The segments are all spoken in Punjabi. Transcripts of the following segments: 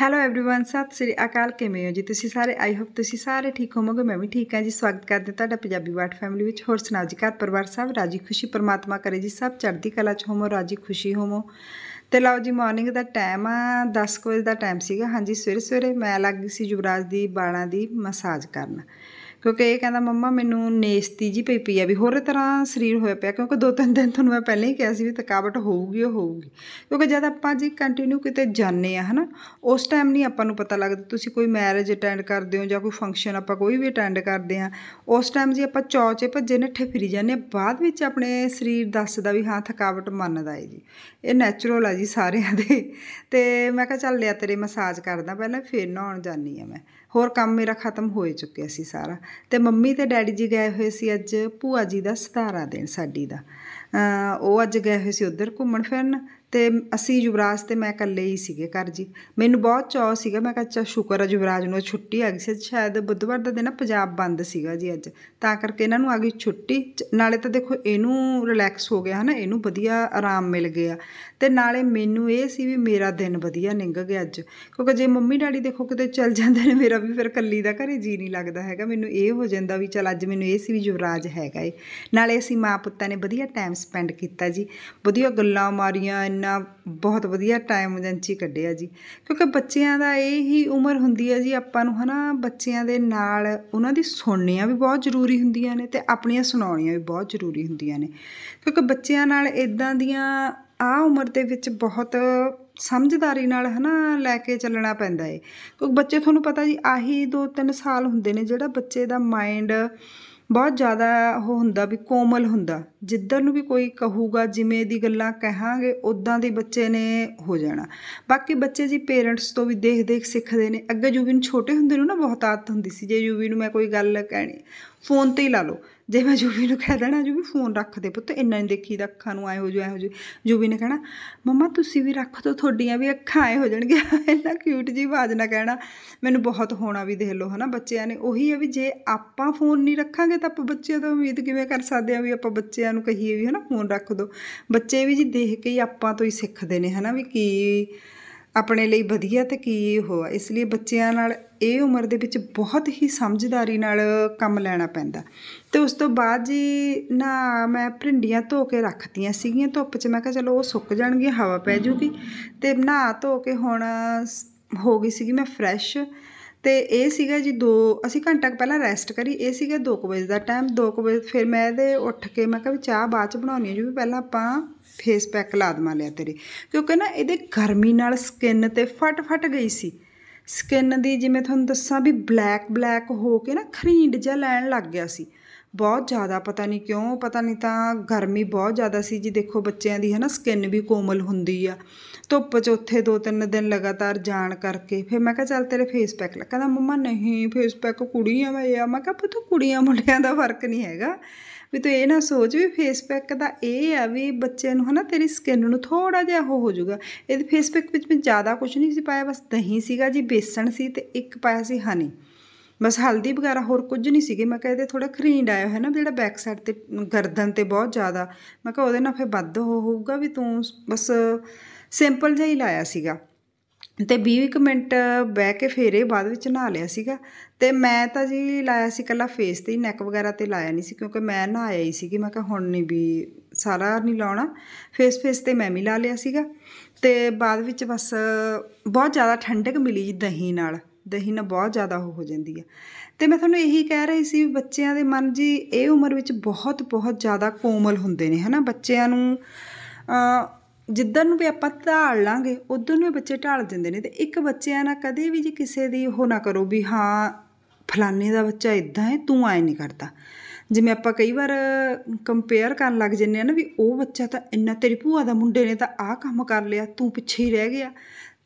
ਹੈਲੋ एवरीवन ਸਤਿ ਸ੍ਰੀ ਅਕਾਲ ਕਿਵੇਂ ਹੋ ਜੀ ਤੁਸੀਂ ਸਾਰੇ ਆਈ ਹੋਪ ਤੁਸੀਂ ਸਾਰੇ ਠੀਕ ਹੋਵੋਗੇ ਮੈਂ ਵੀ ਠੀਕ ਹਾਂ ਜੀ ਸਵਾਗਤ ਕਰਦੇ ਤੁਹਾਡਾ ਪੰਜਾਬੀ ਵਾਟ ਫੈਮਿਲੀ ਵਿੱਚ ਹੋਰ ਸੁਣਾਓ ਜੀ ਘਰ ਪਰਿਵਾਰ ਸਭ ਰਾਜੀ ਖੁਸ਼ੀ ਪਰਮਾਤਮਾ ਕਰੇ ਜੀ ਸਭ ਚੜ੍ਹਦੀ ਕਲਾ 'ਚ ਹੋਵੋ ਰਾਜੀ ਖੁਸ਼ੀ ਹੋਵੋ ਤੇ ਲਓ ਜੀ ਮਾਰਨਿੰਗ ਦਾ ਟਾਈਮ ਆ 10 ਵਜੇ ਦਾ ਟਾਈਮ ਸੀਗਾ ਹਾਂਜੀ ਸਵੇਰੇ ਸਵੇਰੇ ਮੈਂ ਲੱਗ ਗਈ ਸੀ ਜੁਬਰਾਜ ਦੀ ਬਾਲਾਂ ਦੀ ਮਸਾਜ ਕਰਨ ਕਿਉਂਕਿ ਇਹ ਕਹਿੰਦਾ ਮੰਮਾ ਮੈਨੂੰ ਨੇਸਤੀ ਜੀ ਪਈ ਪਈ ਆ ਵੀ ਹੋਰ ਤਰ੍ਹਾਂ ਸਰੀਰ ਹੋਇਆ ਪਿਆ ਕਿਉਂਕਿ ਦੋ ਤਿੰਨ ਦਿਨ ਤੁਹਾਨੂੰ ਮੈਂ ਪਹਿਲਾਂ ਹੀ ਕਿਹਾ ਸੀ ਵੀ ਥਕਾਵਟ ਹੋਊਗੀ ਉਹ ਹੋਊਗੀ ਕਿਉਂਕਿ ਜਦ ਆਪਾਂ ਜੀ ਕੰਟੀਨਿਊ ਕਿਤੇ ਜਾਂਦੇ ਆ ਹਨਾ ਉਸ ਟਾਈਮ ਨਹੀਂ ਆਪਾਂ ਨੂੰ ਪਤਾ ਲੱਗਦਾ ਤੁਸੀਂ ਕੋਈ ਮੈਰਿਜ ਅਟੈਂਡ ਕਰਦੇ ਹੋ ਜਾਂ ਕੋਈ ਫੰਕਸ਼ਨ ਆਪਾਂ ਕੋਈ ਵੀ ਅਟੈਂਡ ਕਰਦੇ ਆ ਉਸ ਟਾਈਮ ਜੀ ਆਪਾਂ ਚੌਚੇ ਭੱਜੇ ਨੱਠੇ ਫਿਰੀ ਜਾਂਦੇ ਆ ਬਾਅਦ ਵਿੱਚ ਆਪਣੇ ਸਰੀਰ ਦੱਸਦਾ ਵੀ ਹਾਂ ਥਕਾਵਟ ਮੰਨਦਾ ਹੈ ਜੀ ਇਹ ਨੇਚਰਲ ਆ ਜੀ ਸਾਰਿਆਂ ਦੇ ਤੇ ਮੈਂ ਕਿਹਾ ਚੱਲ ਲਿਆ ਤੇਰੇ ਮਸਾਜ ਕਰਦਾ ਪਹਿਲਾਂ ਫਿਰ ਨਹਾਉਣ ਜਾਨੀ ਆ ਮੈਂ ਹੋਰ ਕੰਮ ਮੇਰਾ ਖਤਮ ਹੋਏ ਚੁੱਕਿਆ ਸੀ ਸਾਰਾ ਤੇ ਮੰਮੀ ਤੇ ਡੈਡੀ ਜੀ ਗਏ ਹੋਏ ਸੀ ਅੱਜ ਭੂਆ ਜੀ ਦਾ 17 ਦਿਨ ਸਾਡੀ ਦਾ ਉਹ ਅੱਜ ਗਏ ਹੋਏ ਸੀ ਉਧਰ ਘੁੰਮਣ ਫਿਰਨ ਤੇ ਅਸੀਂ ਯੁਵਰਾਜ ਤੇ ਮੈਂ ਇਕੱਲੇ ਹੀ ਸੀਗੇ ਘਰ ਜੀ ਮੈਨੂੰ ਬਹੁਤ ਚਾਅ ਸੀਗਾ ਮੈਂ ਕਿਹਾ ਚਾ ਸ਼ੁਕਰ ਹੈ ਯੁਵਰਾਜ ਨੂੰ ਛੁੱਟੀ ਆ ਗਈ ਸੀ ਸ਼ਾਇਦ ਬੁੱਧਵਾਰ ਦਾ ਦਿਨ ਪੰਜਾਬ ਬੰਦ ਸੀਗਾ ਜੀ ਅੱਜ ਤਾਂ ਕਰਕੇ ਇਹਨਾਂ ਨੂੰ ਆ ਗਈ ਛੁੱਟੀ ਨਾਲੇ ਤਾਂ ਦੇਖੋ ਇਹਨੂੰ ਰਿਲੈਕਸ ਹੋ ਗਿਆ ਹਨਾ ਇਹਨੂੰ ਵਧੀਆ ਆਰਾਮ ਮਿਲ ਗਿਆ ਤੇ ਨਾਲੇ ਮੈਨੂੰ ਇਹ ਸੀ ਵੀ ਮੇਰਾ ਦਿਨ ਵਧੀਆ ਨਿੰਗ ਗਿਆ ਅੱਜ ਕਿਉਂਕਿ ਜੇ ਮੰਮੀ ਡੈਡੀ ਦੇਖੋ ਕਿਤੇ ਚੱਲ ਜਾਂਦੇ ਨੇ ਮੇਰਾ ਵੀ ਫਿਰ ਇਕੱਲੀ ਦਾ ਘਰੇ ਜੀ ਨਹੀਂ ਲੱਗਦਾ ਹੈਗਾ ਮੈਨੂੰ ਇਹ ਹੋ ਜਾਂਦਾ ਵੀ ਚੱਲ ਅੱਜ ਮੈਨੂੰ ਇਹ ਸੀ ਵੀ ਯੁਵਰਾਜ ਹੈਗਾ ਏ ਨਾਲੇ ਅਸੀਂ ਮਾਂ ਪੁੱਤਾਂ ਨੇ ਵਧੀਆ ਟਾਈਮ ਸਪੈਂਡ ਕੀਤਾ ਜੀ ਵਧੀਆ ਗੱਲਾਂ ਮਾਰੀਆਂ ਇੰਨਾ ਬਹੁਤ ਵਧੀਆ ਟਾਈਮ ਏਜੰਸੀ ਕੱਢਿਆ ਜੀ ਕਿਉਂਕਿ ਬੱਚਿਆਂ ਦਾ ਇਹ ਹੀ ਉਮਰ ਹੁੰਦੀ ਹੈ ਜੀ ਆਪਾਂ ਨੂੰ ਹਨਾ ਬੱਚਿਆਂ ਦੇ ਨਾਲ ਉਹਨਾਂ ਦੀ ਸੁਣਨੀਆਂ ਵੀ ਬਹੁਤ ਜ਼ਰੂਰੀ ਹੁੰਦੀਆਂ ਨੇ ਤੇ ਆਪਣੀਆਂ ਸੁਣਾਉਣੀਆਂ ਵੀ ਬਹੁਤ ਜ਼ਰੂਰੀ ਹੁੰਦੀਆਂ ਨੇ ਕਿਉਂਕਿ ਬੱਚਿਆਂ ਨਾਲ ਇਦਾਂ ਦੀਆਂ ਆ ਉਮਰ ਦੇ ਵਿੱਚ ਬਹੁਤ ਸਮਝਦਾਰੀ ਨਾਲ ਹਨਾ ਲੈ ਕੇ ਚੱਲਣਾ ਪੈਂਦਾ ਏ ਕਿਉਂਕਿ ਬੱਚੇ ਤੁਹਾਨੂੰ ਪਤਾ ਜੀ ਆਹੀ 2-3 ਸਾਲ ਹੁੰਦੇ ਨੇ ਜਿਹੜਾ ਬੱਚੇ ਦਾ ਮਾਈਂਡ ਬਹੁਤ ਜ਼ਿਆਦਾ ਉਹ ਹੁੰਦਾ ਵੀ ਕੋਮਲ ਹੁੰਦਾ ਜਿੱਦਾਂ ਨੂੰ ਵੀ ਕੋਈ ਕਹੂਗਾ ਜਿਵੇਂ ਦੀ ਗੱਲਾਂ ਕਹਾਂਗੇ ਉਦਾਂ ਦੇ ਬੱਚੇ ਨੇ ਹੋ ਜਾਣਾ ਬਾਕੀ ਬੱਚੇ ਜੀ ਪੇਰੈਂਟਸ ਤੋਂ ਵੀ ਦੇਖ ਦੇਖ ਸਿੱਖਦੇ ਨੇ ਅੱਗੇ ਯੂਵੀ ਨੂੰ ਛੋਟੇ ਹੁੰਦੇ ਨੂੰ ਨਾ ਬਹੁਤ ਆਦਤ ਹੁੰਦੀ ਸੀ ਜੇ ਯੂਵੀ ਨੂੰ ਮੈਂ ਕੋਈ ਗੱਲ ਕਹਿਣੀ ਫੋਨ ਤੇ ਹੀ ਲਾ ਲਓ ਜੇ ਮੈਂ ਜੁਬੀ ਨੂੰ ਕਹਿ ਦੇਣਾ ਜੁਬੀ ਫੋਨ ਰੱਖ ਦੇ ਪੁੱਤ ਇੰਨਾ ਨਹੀਂ ਦੇਖੀ ਦਾ ਅੱਖਾਂ ਨੂੰ ਆਏ ਹੋ ਜੋ ਐ ਹੋ ਜੋ ਜੁਬੀ ਨੇ ਕਹਿਣਾ ਮੰਮਾ ਤੁਸੀਂ ਵੀ ਰੱਖ ਤੋ ਤੁਹਾਡੀਆਂ ਵੀ ਅੱਖਾਂ ਆਏ ਹੋ ਜਾਣਗੇ ਇੰਨਾ ਕਿਊਟ ਜੀ ਆਵਾਜ਼ ਨਾ ਕਹਿਣਾ ਮੈਨੂੰ ਬਹੁਤ ਹੋਣਾ ਵੀ ਦੇਖ ਲੋ ਹਨਾ ਬੱਚਿਆਂ ਨੇ ਉਹੀ ਹੈ ਵੀ ਜੇ ਆਪਾਂ ਫੋਨ ਨਹੀਂ ਰੱਖਾਂਗੇ ਤਾਂ ਆਪਾਂ ਬੱਚਿਆਂ ਤੋਂ ਉਮੀਦ ਕਿਵੇਂ ਕਰ ਸਕਦੇ ਆ ਵੀ ਆਪਾਂ ਬੱਚਿਆਂ ਨੂੰ ਕਹੀਏ ਵੀ ਹਨਾ ਫੋਨ ਰੱਖ ਦੋ ਬੱਚੇ ਵੀ ਜੀ ਦੇਖ ਕੇ ਹੀ ਆਪਾਂ ਤੋਂ ਹੀ ਸਿੱਖਦੇ ਨੇ ਹਨਾ ਵੀ ਕੀ ਆਪਣੇ ਲਈ ਵਧੀਆ ਤਕੀਏ ਕੀ ਹੋਆ ਇਸ ਲਈ ਬੱਚਿਆਂ ਨਾਲ ਇਹ ਉਮਰ ਦੇ ਵਿੱਚ ਬਹੁਤ ਹੀ ਸਮਝਦਾਰੀ ਨਾਲ ਕੰਮ ਲੈਣਾ ਪੈਂਦਾ ਤੇ ਉਸ ਤੋਂ ਬਾਅਦ ਜੀ ਨਾ ਮੈਂ ਭਿੰਡੀਆਂ ਧੋ ਕੇ ਰੱਖਤੀਆਂ ਸੀਗੀਆਂ ਧੁੱਪ 'ਚ ਮੈਂ ਕਿਹਾ ਚਲੋ ਉਹ ਸੁੱਕ ਜਾਣਗੀਆਂ ਹਵਾ ਪੈ ਜੂਗੀ ਤੇ ਨਾ ਧੋ ਕੇ ਹੁਣ ਹੋ ਗਈ ਸੀਗੀ ਮੈਂ ਫਰੈਸ਼ ਤੇ ਇਹ ਸੀਗਾ ਜੀ 2 ਅਸੀਂ ਘੰਟਾ ਪਹਿਲਾਂ ਰੈਸਟ ਕਰੀ ਇਹ ਸੀਗਾ 2 ਵਜੇ ਦਾ ਟਾਈਮ 2 ਵਜੇ ਫਿਰ ਮੈਂ ਇਹਦੇ ਉੱਠ ਕੇ ਮੈਂ ਕਿਹਾ ਵੀ ਚਾਹ ਬਾਅਦ ਚ ਬਣਾਉਣੀ ਹੈ ਜੀ ਵੀ ਪਹਿਲਾਂ ਆਪਾਂ ਫੇਸ ਪੈਕ ਲਾ ਦਮਾ ਲਿਆ ਤੇਰੇ ਕਿਉਂਕਿ ਨਾ ਇਹਦੇ ਗਰਮੀ ਨਾਲ ਸਕਿਨ ਤੇ ਫਟ ਫਟ ਗਈ ਸੀ ਸਕਿਨ ਦੀ ਜਿਵੇਂ ਤੁਹਾਨੂੰ ਦੱਸਾਂ ਵੀ ਬਲੈਕ ਬਲੈਕ ਹੋ ਕੇ ਨਾ ਖਰੀਂਡ ਜਿਹਾ ਲੈਣ ਲੱਗ ਗਿਆ ਸੀ ਬਹੁਤ ਜ਼ਿਆਦਾ ਪਤਾ ਨਹੀਂ ਕਿਉਂ ਪਤਾ ਨਹੀਂ ਤਾਂ ਗਰਮੀ ਬਹੁਤ ਜ਼ਿਆਦਾ ਸੀ ਜੀ ਦੇਖੋ ਬੱਚਿਆਂ ਦੀ ਹੈ ਨਾ ਸਕਿਨ ਵੀ ਕੋਮਲ ਹੁੰਦੀ ਆ ਧੁੱਪ 'ਚ ਉੱਥੇ ਦੋ ਤਿੰਨ ਦਿਨ ਲਗਾਤਾਰ ਜਾਣ ਕਰਕੇ ਫਿਰ ਮੈਂ ਕਿਹਾ ਚੱਲ ਤੇਰੇ ਫੇਸ ਪੈਕ ਲਾ ਕਹਿੰਦਾ ਮੰਮਾ ਨਹੀਂ ਫੇਸ ਪੈਕ ਕੁੜੀਆਂ ਵਾਲੇ ਆ ਮੈਂ ਕਿਹਾ ਪਤਾ ਕੁੜੀਆਂ ਮੁੰਡਿਆਂ ਦਾ ਫਰਕ ਨਹੀਂ ਹੈਗਾ ਵੀ ਤੂੰ ਇਹ ਨਾ ਸੋਚ ਵੀ ਫੇਸ ਪੈਕ ਦਾ ਇਹ ਆ ਵੀ ਬੱਚੇ ਨੂੰ ਹਨਾ ਤੇਰੀ ਸਕਿਨ ਨੂੰ ਥੋੜਾ ਜਿਹਾ ਉਹ ਹੋ ਜਾਊਗਾ ਇਹਦੇ ਫੇਸ ਪੈਕ ਵਿੱਚ ਮੈਂ ਜ਼ਿਆਦਾ ਕੁਝ ਨਹੀਂ ਸੀ ਪਾਇਆ ਬਸ ਦਹੀਂ ਸੀਗਾ ਜੀ ਬੇਸਣ ਸੀ ਤੇ ਇੱਕ ਪਾਇਆ ਸੀ ਹਨੀ ਬਸ ਹਲਦੀ ਵਗੈਰਾ ਹੋਰ ਕੁਝ ਨਹੀਂ ਸੀਗੇ ਮੈਂ ਕਹਿੰਦੇ ਇਹਦੇ ਥੋੜਾ ਖਰੀਂਡ ਆਇਆ ਹੈ ਨਾ ਜਿਹੜਾ ਬੈਕ ਸਾਈਡ ਤੇ ਗਰਦਨ ਤੇ ਬਹੁਤ ਜ਼ਿਆਦਾ ਮੈਂ ਕਿਹਾ ਉਹਦੇ ਨਾਲ ਫੇਰ ਵੱਧ ਹੋ ਹੋਊਗਾ ਵੀ ਤੂੰ ਬਸ ਸਿੰਪਲ ਜਿਹਾ ਹੀ ਲਾਇਆ ਸੀਗਾ ਤੇ 20 ਕੁ ਮਿੰਟ ਬਹਿ ਕੇ ਫੇਰੇ ਬਾਅਦ ਵਿੱਚ ਨਹਾ ਲਿਆ ਸੀਗਾ ਤੇ ਮੈਂ ਤਾਂ ਜੀ ਲਾਇਆ ਸੀ ਕੱਲਾ ਫੇਸ 'ਤੇ ਹੀ ਨੈਕ ਵਗੈਰਾ 'ਤੇ ਲਾਇਆ ਨਹੀਂ ਸੀ ਕਿਉਂਕਿ ਮੈਂ ਨਹਾਇਆ ਹੀ ਸੀਗੀ ਮੈਂ ਕਿਹਾ ਹੁਣ ਨਹੀਂ ਵੀ ਸਾਰਾ ਨਹੀਂ ਲਾਉਣਾ ਫੇਸ ਫੇਸ 'ਤੇ ਮੈਂ ਵੀ ਲਾ ਲਿਆ ਸੀਗਾ ਤੇ ਬਾਅਦ ਵਿੱਚ ਬਸ ਬਹੁਤ ਜ਼ਿਆਦਾ ਠੰਡਕ ਮਿਲੀ ਜੀ ਦਹੀਂ ਨਾਲ ਦਹੀਂ ਨਾਲ ਬਹੁਤ ਜ਼ਿਆਦਾ ਉਹ ਹੋ ਜਾਂਦੀ ਆ ਤੇ ਮੈਂ ਤੁਹਾਨੂੰ ਇਹੀ ਕਹਿ ਰਹੀ ਸੀ ਬੱਚਿਆਂ ਦੇ ਮਨ ਜੀ ਇਹ ਉਮਰ ਵਿੱਚ ਬਹੁਤ ਬਹੁਤ ਜ਼ਿਆਦਾ ਕੋਮਲ ਹੁੰਦੇ ਨੇ ਹਨਾ ਬੱਚਿਆਂ ਨੂੰ ਜਿੱਦਨ ਨੂੰ ਵੀ ਆਪਾਂ ਢਾਲ ਲਾਂਗੇ ਉਦੋਂ ਨੂੰ ਬੱਚੇ ਢਾਲ ਦਿੰਦੇ ਨੇ ਤੇ ਇੱਕ ਬੱਚਿਆਂ ਨਾਲ ਕਦੇ ਵੀ ਜੇ ਕਿਸੇ ਦੀ ਉਹ ਨਾ ਕਰੋ ਵੀ ਹਾਂ ਫਲਾਣੇ ਦਾ ਬੱਚਾ ਇਦਾਂ ਹੈ ਤੂੰ ਐ ਨਹੀਂ ਕਰਦਾ ਜਿਵੇਂ ਆਪਾਂ ਕਈ ਵਾਰ ਕੰਪੇਅਰ ਕਰਨ ਲੱਗ ਜੰਨੇ ਆ ਨਾ ਵੀ ਉਹ ਬੱਚਾ ਤਾਂ ਇੰਨਾ ਤੇਰੀ ਭੂਆ ਦਾ ਮੁੰਡੇ ਨੇ ਤਾਂ ਆਹ ਕੰਮ ਕਰ ਲਿਆ ਤੂੰ ਪਿੱਛੇ ਹੀ ਰਹਿ ਗਿਆ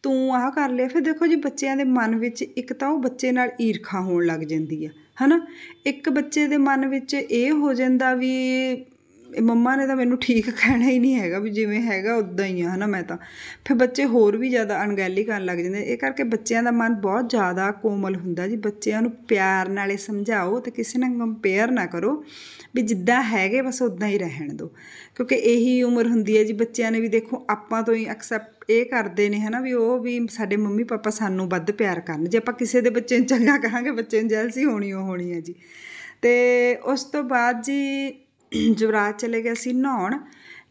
ਤੂੰ ਆਹ ਕਰ ਲਿਆ ਫਿਰ ਦੇਖੋ ਜੀ ਬੱਚਿਆਂ ਦੇ ਮਨ ਵਿੱਚ ਇੱਕ ਤਾਂ ਉਹ ਬੱਚੇ ਨਾਲ ਈਰਖਾ ਹੋਣ ਲੱਗ ਜਾਂਦੀ ਆ ਹਨਾ ਇੱਕ ਬੱਚੇ ਦੇ ਮਨ ਵਿੱਚ ਇਹ ਹੋ ਜਾਂਦਾ ਵੀ ਮੰਮਾ ਨੇ ਤਾਂ ਮੈਨੂੰ ਠੀਕ ਕਹਿਣਾ ਹੀ ਨਹੀਂ ਹੈਗਾ ਵੀ ਜਿਵੇਂ ਹੈਗਾ ਉਦਾਂ ਹੀ ਆ ਹਨਾ ਮੈਂ ਤਾਂ ਫਿਰ ਬੱਚੇ ਹੋਰ ਵੀ ਜ਼ਿਆਦਾ ਅਣਗੈਲੀ ਕਰਨ ਲੱਗ ਜਾਂਦੇ ਇਹ ਕਰਕੇ ਬੱਚਿਆਂ ਦਾ ਮਨ ਬਹੁਤ ਜ਼ਿਆਦਾ ਕੋਮਲ ਹੁੰਦਾ ਜੀ ਬੱਚਿਆਂ ਨੂੰ ਪਿਆਰ ਨਾਲੇ ਸਮਝਾਓ ਤੇ ਕਿਸੇ ਨਾਲ ਕੰਪੇਅਰ ਨਾ ਕਰੋ ਵੀ ਜਿੱਦਾਂ ਹੈਗੇ ਬਸ ਉਦਾਂ ਹੀ ਰਹਿਣ ਦਿਓ ਕਿਉਂਕਿ ਇਹੀ ਉਮਰ ਹੁੰਦੀ ਹੈ ਜੀ ਬੱਚਿਆਂ ਨੇ ਵੀ ਦੇਖੋ ਆਪਾਂ ਤੋਂ ਹੀ ਐਕਸੈਪਟ ਇਹ ਕਰਦੇ ਨੇ ਹਨਾ ਵੀ ਉਹ ਵੀ ਸਾਡੇ ਮੰਮੀ ਪਾਪਾ ਸਾਨੂੰ ਵੱਧ ਪਿਆਰ ਕਰਨ ਜੇ ਆਪਾਂ ਕਿਸੇ ਦੇ ਬੱਚੇ ਨੂੰ ਚੰਗਾ ਕਹਾਂਗੇ ਬੱਚੇ ਨੂੰ ਜੈਲਸੀ ਹੋਣੀ ਹੋਣੀ ਹੈ ਜੀ ਤੇ ਉਸ ਤੋਂ ਬਾਅਦ ਜੀ ਯੁਵਰਾਜ ਚਲੇ ਗਿਆ ਸੀ ਨਹਾਉਣ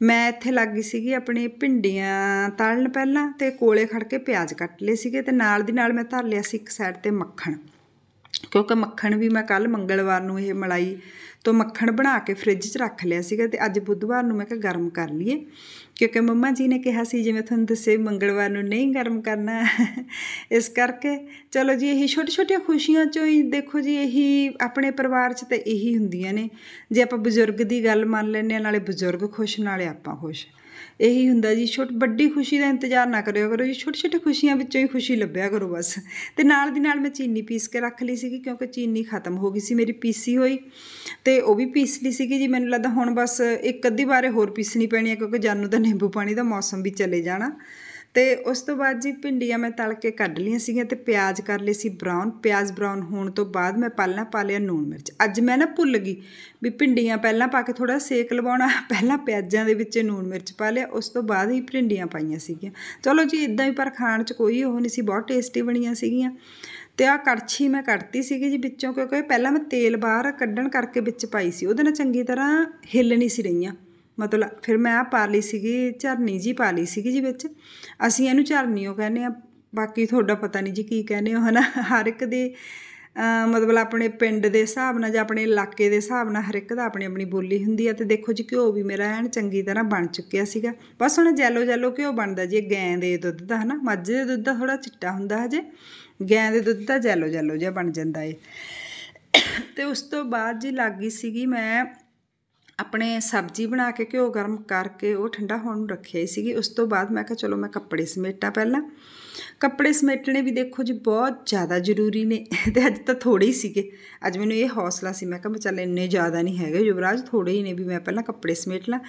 ਮੈਂ ਇੱਥੇ ਲੱਗ ਗਈ ਸੀਗੀ ਆਪਣੀ ਭਿੰਡੀਆਂ ਤਲਣ ਪਹਿਲਾਂ ਤੇ ਕੋਲੇ ਖੜ ਕੇ ਪਿਆਜ਼ ਕੱਟ ਲਏ ਸੀਗੇ ਤੇ ਨਾਲ ਦੀ ਨਾਲ ਮੈਂ ਧਰ ਲਿਆ ਸੀ ਇੱਕ ਸਾਈਡ ਤੇ ਮੱਖਣ ਕਿਉਂਕਿ ਮੱਖਣ ਵੀ ਮੈਂ ਕੱਲ ਮੰਗਲਵਾਰ ਨੂੰ ਇਹ ਮਲਾਈ ਤੋਂ ਮੱਖਣ ਬਣਾ ਕੇ ਫ੍ਰਿਜ 'ਚ ਰੱਖ ਲਿਆ ਸੀਗਾ ਤੇ ਅੱਜ ਬੁੱਧਵਾਰ ਨੂੰ ਮੈਂ ਕਿਹਾ ਗਰਮ ਕਰ ਲਈਏ ਕਿਉਂਕਿ ਮੰਮਾ ਜੀ ਨੇ ਕਿਹਾ ਸੀ ਜਿਵੇਂ ਤੁਹਾਨੂੰ ਦੱਸੇ ਮੰਗਲਵਾਰ ਨੂੰ ਨਹੀਂ ਗਰਮ ਕਰਨਾ ਇਸ ਕਰਕੇ ਚਲੋ ਜੀ ਇਹੀ ਛੋਟੇ-ਛੋਟੇ ਖੁਸ਼ੀਆਂ 'ਚੋਂ ਹੀ ਦੇਖੋ ਜੀ ਇਹੀ ਆਪਣੇ ਪਰਿਵਾਰ 'ਚ ਤੇ ਇਹੀ ਹੁੰਦੀਆਂ ਨੇ ਜੇ ਆਪਾਂ ਬਜ਼ੁਰਗ ਦੀ ਗੱਲ ਮੰਨ ਲੈਂਦੇ ਨਾਲੇ ਬਜ਼ੁਰਗ ਖੁਸ਼ ਨਾਲੇ ਆਪਾਂ ਖੁਸ਼ ਇਹੀ ਹੁੰਦਾ ਜੀ ਛੋਟ ਵੱਡੀ ਖੁਸ਼ੀ ਦਾ ਇੰਤਜ਼ਾਰ ਨਾ ਕਰਿਓ ਕਰੋ ਜੀ ਛੋਟੇ ਛੋਟੇ ਖੁਸ਼ੀਆਂ ਵਿੱਚੋਂ ਹੀ ਖੁਸ਼ੀ ਲੱਭਿਆ ਕਰੋ ਬਸ ਤੇ ਨਾਲ ਦੀ ਨਾਲ ਮੈਂ ਚੀਨੀ ਪੀਸ ਕੇ ਰੱਖ ਲਈ ਸੀਗੀ ਕਿਉਂਕਿ ਚੀਨੀ ਖਤਮ ਹੋ ਗਈ ਸੀ ਮੇਰੀ ਪੀਸੀ ਹੋਈ ਤੇ ਉਹ ਵੀ ਪੀਸ ਲਈ ਸੀਗੀ ਜੀ ਮੈਨੂੰ ਲੱਗਦਾ ਹੁਣ ਬਸ ਇੱਕ ਅੱਧੀ ਵਾਰੇ ਹੋਰ ਪੀਸਣੀ ਪੈਣੀ ਹੈ ਕਿਉਂਕਿ ਜਾਨੂ ਦਾ ਨਿੰਬੂ ਪਾਣੀ ਦਾ ਮੌਸਮ ਵੀ ਚਲੇ ਜਾਣਾ ਤੇ ਉਸ ਤੋਂ ਬਾਅਦ ਜੀ ਭਿੰਡੀਆਂ ਮੈਂ ਤਲ ਕੇ ਕੱਢ ਲਈਆਂ ਸੀਗੀਆਂ ਤੇ ਪਿਆਜ਼ ਕਰ ਲਏ ਸੀ ਬਰਾਊਨ ਪਿਆਜ਼ ਬਰਾਊਨ ਹੋਣ ਤੋਂ ਬਾਅਦ ਮੈਂ ਪਹਿਲਾਂ ਪਾ ਲਿਆ ਨੂਣ ਮਿਰਚ ਅੱਜ ਮੈਂ ਨਾ ਭੁੱਲ ਗਈ ਵੀ ਭਿੰਡੀਆਂ ਪਹਿਲਾਂ ਪਾ ਕੇ ਥੋੜਾ ਸੇਕ ਲਵਾਉਣਾ ਪਹਿਲਾਂ ਪਿਆਜ਼ਾਂ ਦੇ ਵਿੱਚ ਨੂਣ ਮਿਰਚ ਪਾ ਲਿਆ ਉਸ ਤੋਂ ਬਾਅਦ ਹੀ ਭਿੰਡੀਆਂ ਪਾਈਆਂ ਸੀਗੀਆਂ ਚਲੋ ਜੀ ਇਦਾਂ ਹੀ ਪਰ ਖਾਣ 'ਚ ਕੋਈ ਉਹ ਨਹੀਂ ਸੀ ਬਹੁਤ ਟੇਸਟੀ ਬਣੀਆਂ ਸੀਗੀਆਂ ਤੇ ਆ ਕੜਛੀ ਮੈਂ ਕੱਢਤੀ ਸੀਗੀ ਜੀ ਵਿੱਚੋਂ ਕਿਉਂਕਿ ਪਹਿਲਾਂ ਮੈਂ ਤੇਲ ਬਾਹਰ ਕੱਢਣ ਕਰਕੇ ਵਿੱਚ ਪਾਈ ਸੀ ਉਹਦੇ ਨਾਲ ਚੰਗੀ ਤਰ੍ਹਾਂ ਹਿੱਲ ਨਹੀਂ ਸੀ ਰਹੀਆਂ ਮਤਲਬ ਫਿਰ ਮੈਂ ਪਾ ਲਈ ਸੀਗੀ ਝਰਨੀ ਜੀ ਪਾ ਲਈ ਸੀਗੀ ਜੀ ਵਿੱਚ ਅਸੀਂ ਇਹਨੂੰ ਝਰਨੀਓ ਕਹਿੰਦੇ ਆ ਬਾਕੀ ਤੁਹਾਡਾ ਪਤਾ ਨਹੀਂ ਜੀ ਕੀ ਕਹਿੰਦੇ ਹੋ ਹਨਾ ਹਰ ਇੱਕ ਦੇ ਮਤਲਬ ਆਪਣੇ ਪਿੰਡ ਦੇ ਹਿਸਾਬ ਨਾਲ ਜਾਂ ਆਪਣੇ ਇਲਾਕੇ ਦੇ ਹਿਸਾਬ ਨਾਲ ਹਰ ਇੱਕ ਦਾ ਆਪਣੀ ਆਪਣੀ ਬੋਲੀ ਹੁੰਦੀ ਆ ਤੇ ਦੇਖੋ ਜੀ ਘਿਓ ਵੀ ਮੇਰਾ ਐਨ ਚੰਗੀ ਤਰ੍ਹਾਂ ਬਣ ਚੁੱਕਿਆ ਸੀਗਾ ਬਸ ਹੁਣ ਜੈਲੋ ਜੈਲੋ ਘਿਓ ਬਣਦਾ ਜੀ ਗਾਂ ਦੇ ਦੁੱਧ ਦਾ ਹਨਾ ਮੱਝ ਦੇ ਦੁੱਧ ਦਾ ਥੋੜਾ ਚਿੱਟਾ ਹੁੰਦਾ ਹਜੇ ਗਾਂ ਦੇ ਦੁੱਧ ਦਾ ਜੈਲੋ ਜੈਲੋ ਜਿਹਾ ਬਣ ਜਾਂਦਾ ਏ ਤੇ ਉਸ ਤੋਂ ਬਾਅਦ ਜੀ ਲੱਗੀ ਸੀਗੀ ਮੈਂ ਆਪਣੇ ਸਬਜ਼ੀ ਬਣਾ ਕੇ ਘਿਓ ਗਰਮ ਕਰਕੇ ਉਹ ਠੰਡਾ ਹੋਣ ਨੂੰ ਰੱਖਿਆ ਸੀਗੀ ਉਸ ਤੋਂ ਬਾਅਦ ਮੈਂ ਕਿਹਾ ਚਲੋ ਮੈਂ ਕੱਪੜੇ ਸਮੇਟਾਂ ਪਹਿਲਾਂ ਕੱਪੜੇ ਸਮੇਟਣੇ ਵੀ ਦੇਖੋ ਜੀ ਬਹੁਤ ਜ਼ਿਆਦਾ ਜ਼ਰੂਰੀ ਨੇ ਤੇ ਅੱਜ ਤਾਂ ਥੋੜੇ ਹੀ ਸੀਗੇ ਅੱਜ ਮੈਨੂੰ ਇਹ ਹੌਸਲਾ ਸੀ ਮੈਂ ਕਿਹਾ ਚੱਲ ਇੰਨੇ ਜ਼ਿਆਦਾ ਨਹੀਂ ਹੈਗੇ ਯੁਵਰਾਜ ਥੋੜੇ ਹੀ ਨੇ ਵੀ ਮੈਂ ਪਹਿਲਾਂ ਕੱਪੜੇ ਸਮੇਟ ਲਾਂ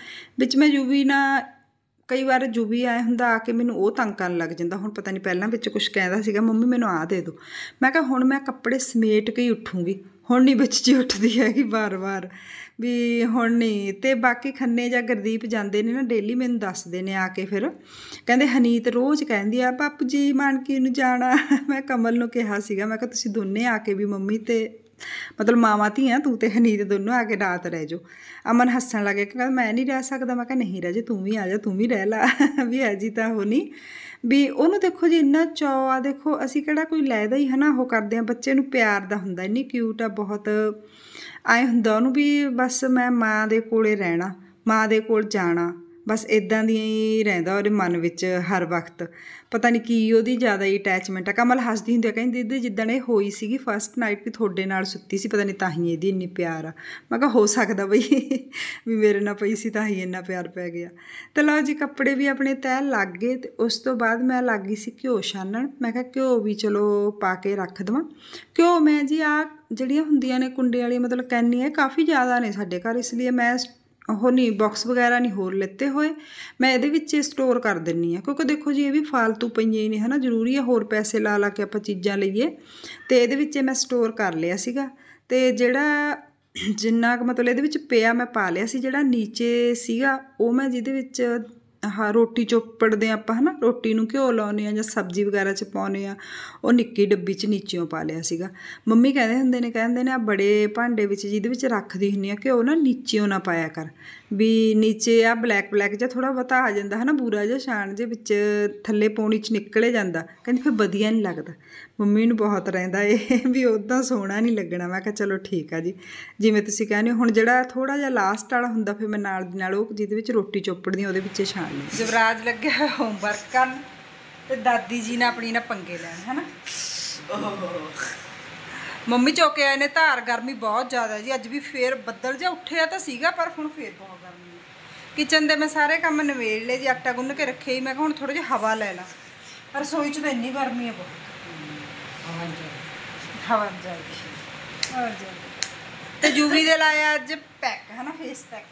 ਵਿੱਚ ਮੈਂ ਯੂਵੀ ਨਾ ਕਈ ਵਾਰ ਜੁਬੀ ਆਏ ਹੁੰਦਾ ਆ ਕੇ ਮੈਨੂੰ ਉਹ ਤੰਗ ਕਰਨ ਲੱਗ ਜਾਂਦਾ ਹੁਣ ਪਤਾ ਨਹੀਂ ਪਹਿਲਾਂ ਵਿੱਚ ਕੁਝ ਕਹਿੰਦਾ ਸੀਗਾ ਮੰਮੀ ਮੈਨੂੰ ਆ ਦੇ ਦਿਓ ਮੈਂ ਕਿਹਾ ਹੁਣ ਮੈਂ ਕੱਪੜੇ ਸਮੇਟ ਕੇ ਹੀ ਉੱਠੂੰਗੀ ਹੁਣ ਨਹੀਂ ਬੱਚੀ ਉੱਠਦੀ ਹੈਗੀ ਬਾਰ-ਬਾਰ ਵੀ ਹੁਣ ਨਹੀਂ ਤੇ ਬਾਕੀ ਖੰਨੇ ਜਾਂ ਗਰਦੀਪ ਜਾਂਦੇ ਨੇ ਨਾ ਡੇਲੀ ਮੈਨੂੰ ਦੱਸਦੇ ਨੇ ਆ ਕੇ ਫਿਰ ਕਹਿੰਦੇ ਹਨੀਤ ਰੋਜ਼ ਕਹਿੰਦੀ ਆ ਪਾਪੂ ਜੀ ਮਾਨਕੀ ਨੂੰ ਜਾਣਾ ਮੈਂ ਕਮਲ ਨੂੰ ਕਿਹਾ ਸੀਗਾ ਮੈਂ ਕਿਹਾ ਤੁਸੀਂ ਦੋਨੇ ਆ ਕੇ ਵੀ ਮੰਮੀ ਤੇ ਮਤਲਬ ਮਾਵਾਂ ਧੀਆਂ ਤੂੰ ਤੇ ਹਨੀਤ ਦੋਨੋਂ ਆ ਕੇ ਰਾਤ ਰਹਿ ਜੋ ਅਮਨ ਹੱਸਣ ਲੱਗੇ ਕਿ ਮੈਂ ਨਹੀਂ ਰਹਿ ਸਕਦਾ ਮੈਂ ਕਿਹਾ ਨਹੀਂ ਰਹਿ ਜੇ ਤੂੰ ਵੀ ਆ ਜਾ ਤੂੰ ਵੀ ਰਹਿ ਲੈ ਵੀ ਐ ਜੀ ਤਾਂ ਹੋਣੀ ਵੀ ਉਹਨੂੰ ਦੇਖੋ ਜੀ ਇੰਨਾ ਚਾਅ ਆ ਦੇਖੋ ਅਸੀਂ ਕਿਹੜਾ ਕੋਈ ਲੈਦਾ ਹੀ ਹਨਾ ਉਹ ਕਰਦੇ ਆ ਬੱਚੇ ਨੂੰ ਪਿਆਰ ਦਾ ਹੁੰਦਾ ਇੰਨੀ ਕਿਊਟ ਆ ਬਹੁਤ ਆਏ ਹੁੰਦਾ ਉਹਨੂੰ ਵੀ ਬਸ ਮੈਂ ਮਾਂ ਦੇ ਕੋਲੇ ਰਹਿਣਾ ਮਾਂ ਦੇ ਕੋਲ ਜਾਣਾ ਬਸ ਇਦਾਂ ਦੀ ਹੀ ਰਹਿੰਦਾ ਉਹਦੇ ਮਨ ਵਿੱਚ ਹਰ ਵਕਤ ਪਤਾ ਨਹੀਂ ਕੀ ਉਹਦੀ ਜ਼ਿਆਦਾ ਹੀ ਅਟੈਚਮੈਂਟ ਆ ਕਮਲ ਹੱਸਦੀ ਹੁੰਦੀ ਆ ਕਹਿੰਦੀ ਦੀਦੀ ਜਿੱਦਾਂ ਇਹ ਹੋਈ ਸੀਗੀ ਫਸਟ ਨਾਈਟ ਵੀ ਤੁਹਾਡੇ ਨਾਲ ਸੁੱਤੀ ਸੀ ਪਤਾ ਨਹੀਂ ਤਾਂ ਹੀ ਇਹਦੀ ਇੰਨੀ ਪਿਆਰ ਆ ਮੈਂ ਕਿਹਾ ਹੋ ਸਕਦਾ ਬਈ ਵੀ ਮੇਰੇ ਨਾਲ ਪਈ ਸੀ ਤਾਂ ਹੀ ਇੰਨਾ ਪਿਆਰ ਪੈ ਗਿਆ ਤੇ ਲਓ ਜੀ ਕੱਪੜੇ ਵੀ ਆਪਣੇ ਤੈ ਲੱਗ ਗਏ ਤੇ ਉਸ ਤੋਂ ਬਾਅਦ ਮੈਂ ਲੱਗ ਗਈ ਸੀ ਘਿਓ ਛਾਨਣ ਮੈਂ ਕਿਹਾ ਘਿਓ ਵੀ ਚਲੋ ਪਾ ਕੇ ਰੱਖ ਦਵਾਂ ਘਿਓ ਮੈਂ ਜੀ ਆ ਜਿਹੜੀਆਂ ਹੁੰਦੀਆਂ ਨੇ ਕੁੰਡੇ ਵਾਲੀ ਮਤਲਬ ਕੈਨੀ ਹੈ ਕਾਫੀ ਜ਼ਿਆਦਾ ਨੇ ਸਾਡੇ ਘਰ ਇਸ ਲਈ ਮੈਂ ਉਹ ਨਹੀਂ ਬਾਕਸ ਵਗੈਰਾ ਨਹੀਂ ਹੋਰ ਲੈਤੇ ਹੋਏ ਮੈਂ ਇਹਦੇ ਵਿੱਚ ਸਟੋਰ ਕਰ ਦਿੰਨੀ ਆ ਕਿਉਂਕਿ ਦੇਖੋ ਜੀ ਇਹ ਵੀ ਫालतू ਪਈਆਂ ਹੀ ਨੇ ਹਨਾ ਜ਼ਰੂਰੀ ਆ ਹੋਰ ਪੈਸੇ ਲਾ ਲਾ ਕੇ ਆਪਾਂ ਚੀਜ਼ਾਂ ਲਈਏ ਤੇ ਇਹਦੇ ਵਿੱਚ ਮੈਂ ਸਟੋਰ ਕਰ ਲਿਆ ਸੀਗਾ ਤੇ ਜਿਹੜਾ ਜਿੰਨਾ ਕੁ ਮਤਲਬ ਇਹਦੇ ਵਿੱਚ ਪਿਆ ਮੈਂ ਪਾ ਲਿਆ ਸੀ ਜਿਹੜਾ ਨੀਚੇ ਸੀਗਾ ਉਹ ਮੈਂ ਜਿਹਦੇ ਵਿੱਚ ਹਾਂ ਰੋਟੀ ਚੋਪੜਦੇ ਆਪਾਂ ਹਨਾ ਰੋਟੀ ਨੂੰ ਘਿਓ ਲਾਉਨੇ ਆ ਜਾਂ ਸਬਜ਼ੀ ਵਗੈਰਾ ਚ ਪਾਉਨੇ ਆ ਉਹ ਨਿੱਕੀ ਡੱਬੀ ਚ ਨੀਚਿਓਂ ਪਾ ਲਿਆ ਸੀਗਾ ਮੰਮੀ ਕਹਿੰਦੇ ਹੁੰਦੇ ਨੇ ਕਹਿੰਦੇ ਨੇ ਆ ਬੜੇ ਭਾਂਡੇ ਵਿੱਚ ਜਿਹਦੇ ਵਿੱਚ ਰੱਖਦੀ ਹੁੰਨੀ ਆ ਘਿਓ ਨਾ ਨੀਚਿਓਂ ਨਾ ਪਾਇਆ ਕਰ ਵੀ ਨੀਚੇ ਆ ਬਲੈਕ ਬਲੈਕ ਜਿਹਾ ਥੋੜਾ ਬਤਾ ਆ ਜਾਂਦਾ ਹਨਾ ਬੂਰਾ ਜਿਹਾ ਛਾਣ ਜੇ ਵਿੱਚ ਥੱਲੇ ਪੌਣੀ ਚ ਨਿਕਲੇ ਜਾਂਦਾ ਕਹਿੰਦੀ ਫਿਰ ਵਧੀਆ ਨਹੀਂ ਲੱਗਦਾ ਮੰਮੀ ਨੂੰ ਬਹੁਤ ਰਹਿੰਦਾ ਇਹ ਵੀ ਉਦਾਂ ਸੋਹਣਾ ਨਹੀਂ ਲੱਗਣਾ ਮੈਂ ਕਿਹਾ ਚਲੋ ਠੀਕ ਆ ਜੀ ਜਿਵੇਂ ਤੁਸੀਂ ਕਹਿੰਦੇ ਹੁਣ ਜਿਹੜਾ ਥੋੜਾ ਜਿਹਾ ਲਾਸਟ ਵਾਲਾ ਹੁੰਦਾ ਫਿਰ ਮੈਂ ਨਾਲ ਦੀ ਨਾਲ ਉਹ ਜਿਹਦੇ ਵਿੱਚ ਰੋਟੀ ਚੋਪੜਦੀ ਉਹਦੇ ਵਿੱਚ ਛਾਣ ਜਵਰਾਜ ਲੱਗਿਆ ਹੋਮਵਰਕ ਕਰਨ ਤੇ ਦਾਦੀ ਜੀ ਨੇ ਆਪਣੀ ਨਾ ਪੰਗੇ ਲੈਣ ਹਨਾ ਮੰਮੀ ਚੋਕੇ ਆਏ ਨੇ ਧਾਰ ਗਰਮੀ ਬਹੁਤ ਜ਼ਿਆਦਾ ਜੀ ਅੱਜ ਵੀ ਫੇਰ ਬੱਦਲ ਜਿਹਾ ਉੱਠਿਆ ਤਾਂ ਸੀਗਾ ਪਰ ਹੁਣ ਫੇਰ ਬਹੁਤ ਗਰਮੀ ਹੈ ਕਿਚਨ ਦੇ ਮੈਂ ਸਾਰੇ ਕੰਮ ਨਵੇੜ ਲਏ ਜੀ ਆਟਾ ਗੁੰਨ ਕੇ ਰੱਖਿਆ ਹੀ ਮੈਂ ਕਿਹਾ ਹੁਣ ਥੋੜੀ ਜਿਹੀ ਹਵਾ ਲੈ ਲਾ ਪਰ ਰਸੋਈ 'ਚ ਤਾਂ ਇੰਨੀ ਗਰਮੀ ਹੈ ਬਹੁਤ ਹਵਾ ਜਾਈ ਹਵਾ ਜਾਈ ਤੇ ਜੂਵੀ ਦੇ ਲਾਇਆ ਅੱਜ ਪੈਕ ਹਨਾ ਫੇਸ ਪੈਕ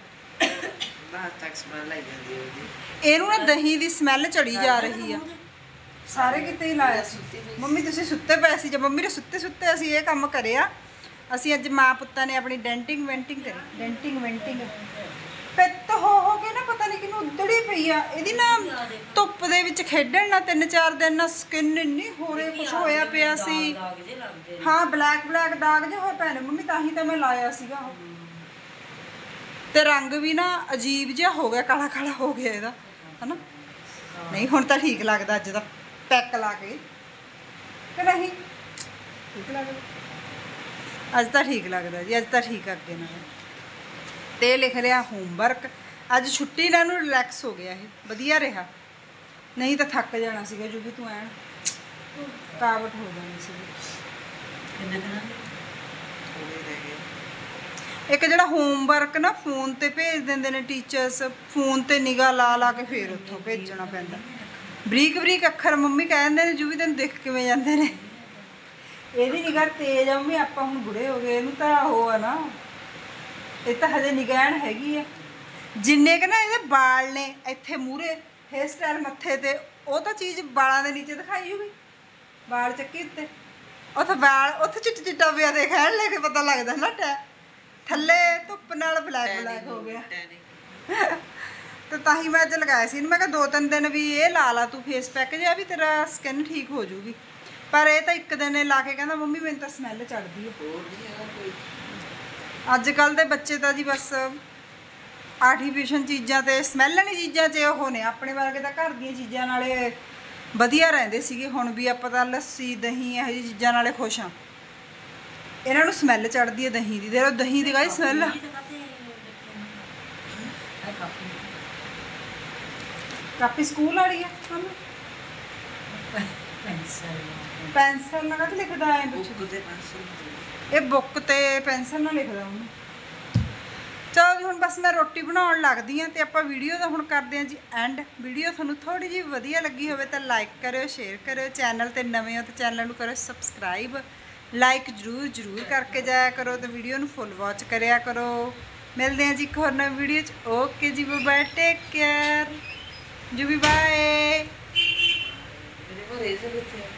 ਤੱਕ ਜਾਂਦੀ ਇਹਨੂੰ ਨਾ ਦਹੀਂ ਦੀ ਸਮੈਲ ਚੜੀ ਜਾ ਰਹੀ ਆ ਸਾਰੇ ਕਿਤੇ ਹੀ ਲਾਇਆ ਸੁੱਤੀ ਮੰਮੀ ਤੁਸੀਂ ਸੁੱਤੇ ਪਏ ਸੀ ਜਦ ਮੰਮੀ ਨੇ ਸੁੱਤੇ ਸੁੱਤੇ ਅਸੀਂ ਇਹ ਕੰਮ ਕਰਿਆ ਅਸੀਂ ਅੱਜ ਮਾਂ ਪੁੱਤਾਂ ਨੇ ਆਪਣੀ ਡੈਂਟਿੰਗ ਵੈਂਟਿੰਗ ਕਰੀ ਡੈਂਟਿੰਗ ਵੈਂਟਿੰਗ ਪਿੱਤ ਹੋ ਹੋ ਕੇ ਨਾ ਪਤਾ ਨਹੀਂ ਕਿਨੂੰ ਉਦੜੀ ਪਈ ਆ ਇਹਦੀ ਨਾ ਧੁੱਪ ਦੇ ਵਿੱਚ ਖੇਡਣ ਨਾ ਤਿੰਨ ਚਾਰ ਦਿਨ ਨਾ ਸਕਿਨ ਇੰਨੀ ਹੋਰੇ ਕੁਝ ਹੋਇਆ ਪਿਆ ਸੀ ਹਾਂ ਬਲੈਕ ਬਲੈਕ ਦਾਗ ਜਿਹਾ ਹੋਇਆ ਪਏ ਨੇ ਮੰਮੀ ਤਾਂ ਹੀ ਤਾਂ ਮੈਂ ਲਾਇਆ ਸੀਗਾ ਉਹ ਤੇ ਰੰਗ ਵੀ ਨਾ ਅਜੀਬ ਜਿਹਾ ਹੋ ਗਿਆ ਕਾਲਾ ਕਾਲਾ ਹੋ ਗਿਆ ਇਹਦਾ ਹਨਾ ਨਹੀਂ ਹੁਣ ਤਾਂ ਠੀਕ ਲੱਗਦਾ ਅੱਜ ਦਾ ਪੈਕ ਲਾ ਕੇ ਕਿ ਨਹੀਂ ਠੀਕ ਲੱਗਦਾ ਅੱਜ ਤਾਂ ਠੀਕ ਲੱਗਦਾ ਜੀ ਅੱਜ ਤਾਂ ਠੀਕ ਅੱਗੇ ਨਾਲ ਤੇ ਲਿਖ ਲਿਆ ਹੋਮਵਰਕ ਅੱਜ ਛੁੱਟੀ ਨਾਲ ਨੂੰ ਰਿਲੈਕਸ ਹੋ ਗਿਆ ਇਹ ਵਧੀਆ ਰਿਹਾ ਨਹੀਂ ਤਾਂ ਥੱਕ ਜਾਣਾ ਸੀਗਾ ਜੋ ਵੀ ਤੂੰ ਐਨ ਕਾਵਟ ਹੋ ਜਾਣੀ ਸੀ ਕਿੰਨਾ ਕਿੰਨਾ ਹੋ ਗਏ ਇੱਕ ਜਿਹੜਾ ਹੋਮਵਰਕ ਨਾ ਫੋਨ ਤੇ ਭੇਜ ਦਿੰਦੇ ਨੇ ਟੀਚਰਸ ਫੋਨ ਤੇ ਨਿਗਾ ਲਾ ਲਾ ਕੇ ਫੇਰ ਉੱਥੋਂ ਭੇਜਣਾ ਪੈਂਦਾ ਬਰੀਕ ਬਰੀਕ ਅੱਖਰ ਮੰਮੀ ਕਹਿੰਦੇ ਨੇ ਵੀ ਤੈਨੂੰ ਦੇਖ ਕਿਵੇਂ ਜਾਂਦੇ ਨੇ ਇਹਦੀ ਨਿਗਾ ਤੇਜ਼ ਆ ਮੰਮੀ ਆਪਾਂ ਹੁਣ ਬੁੜੇ ਹੋ ਗਏ ਇਹਨੂੰ ਤਾਂ ਉਹ ਆ ਨਾ ਇਹ ਤਾਂ ਹਜੇ ਨਿਗਾਹਣ ਹੈਗੀ ਆ ਜਿੰਨੇ ਕ ਨਾ ਇਹਦੇ ਵਾਲ ਨੇ ਇੱਥੇ ਮੂਰੇ ਹੇਅਰ ਸਟਾਈਲ ਮੱਥੇ ਤੇ ਉਹ ਤਾਂ ਚੀਜ਼ ਵਾਲਾਂ ਦੇ ਨੀਚੇ ਦਿਖਾਈ ਹੋਈ ਵਾਲ ਚੱਕੀ ਉੱਤੇ ਉੱਥੇ ਵਾਲ ਉੱਥੇ ਚਿੱਟਾ ਚਿੱਟਾ ਪਿਆ ਦੇਖਣ ਲੈ ਕੇ ਪਤਾ ਲੱਗਦਾ ਨਾ ਟੈ ਥੱਲੇ ਧੁੱਪ ਨਾਲ ਬਲੈਕ ਬਲੈਕ ਹੋ ਗਿਆ ਤੇ ਤਾਂ ਹੀ ਮੈਂ ਅੱਜ ਲਗਾਇਆ ਸੀ ਮੈਂ ਕਿਹਾ ਦੋ ਤਿੰਨ ਦਿਨ ਵੀ ਇਹ ਲਾ ਲਾ ਤੂੰ ਫੇਸ ਪੈਕ ਜਿਆ ਵੀ ਤੇਰਾ ਸਕਿਨ ਠੀਕ ਹੋ ਜੂਗੀ ਪਰ ਇਹ ਤਾਂ ਇੱਕ ਦਿਨ ਇਹ ਲਾ ਕੇ ਕਹਿੰਦਾ ਮੰਮੀ ਮੈਨੂੰ ਤਾਂ ਸਮੈਲ ਚੜਦੀ ਹੈ ਹੋਰ ਨਹੀਂ ਹੈਗਾ ਕੋਈ ਅੱਜ ਕੱਲ ਦੇ ਬੱਚੇ ਤਾਂ ਜੀ ਬਸ ਆਰਟੀਫੀਸ਼ੀਅਲ ਚੀਜ਼ਾਂ ਤੇ ਸਮੈਲ ਵਾਲੀ ਚੀਜ਼ਾਂ ਤੇ ਉਹ ਨੇ ਆਪਣੇ ਵਰਗੇ ਤਾਂ ਘਰ ਦੀਆਂ ਚੀਜ਼ਾਂ ਨਾਲੇ ਵਧੀਆ ਰਹਿੰਦੇ ਸੀਗੇ ਹੁਣ ਵੀ ਆਪਾਂ ਤਾਂ ਲੱਸੀ ਦਹੀਂ ਇਹੋ ਜਿਹੀ ਚੀਜ਼ਾਂ ਨਾਲੇ ਖੁਸ਼ ਆ ਇਹਨਾਂ ਨੂੰ ਸਮੈਲ ਚੜਦੀ ਹੈ ਦਹੀਂ ਦੀ ਦੇਖੋ ਦਹੀਂ ਦੀ ਗਾਈ ਸਮੈਲ ਕਾਫੀ ਸਕੂਲ ਵਾਲੀ ਹੈ ਪੈਨਸਲ ਪੈਨਸਲ ਨਾਲ ਲਿਖਦਾ ਹੈ ਪੈਨਸਲ ਇਹ ਬੁੱਕ ਤੇ ਪੈਨਸਲ ਨਾਲ ਲਿਖਦਾ ਹੁਣ ਚਲੋ ਜੀ ਹੁਣ ਬਸ ਮੈਂ ਰੋਟੀ ਬਣਾਉਣ ਲੱਗਦੀ ਆ ਤੇ ਆਪਾਂ ਵੀਡੀਓ ਦਾ ਹੁਣ ਕਰਦੇ ਆ ਜੀ ਐਂਡ ਵੀਡੀਓ ਤੁਹਾਨੂੰ ਥੋੜੀ ਜੀ ਵਧੀਆ ਲੱਗੀ ਹੋਵੇ ਤਾਂ ਲਾਈਕ ਕਰਿਓ ਸ਼ੇਅਰ ਕਰਿਓ ਚੈਨਲ ਤੇ ਨਵੇਂ ਹੋ ਤਾਂ ਚੈਨਲ ਨੂੰ ਕਰੋ ਸਬਸਕ੍ਰਾਈਬ ਲਾਈਕ ਜਰੂਰ ਜਰੂਰ ਕਰਕੇ ਜਾਇਆ ਕਰੋ ਤੇ ਵੀਡੀਓ ਨੂੰ ਫੁੱਲ ਵਾਚ ਕਰਿਆ ਕਰੋ ਮਿਲਦੇ ਹਾਂ ਜੀ ਇੱਕ ਹੋਰ ਨਵੀਂ ਵੀਡੀਓ 'ਚ okay ji bye take care ਜੂਬੀ ਬਾਏ ਮੇਰੇ ਕੋਲ ਰੇਜ਼ਰ ਉੱਥੇ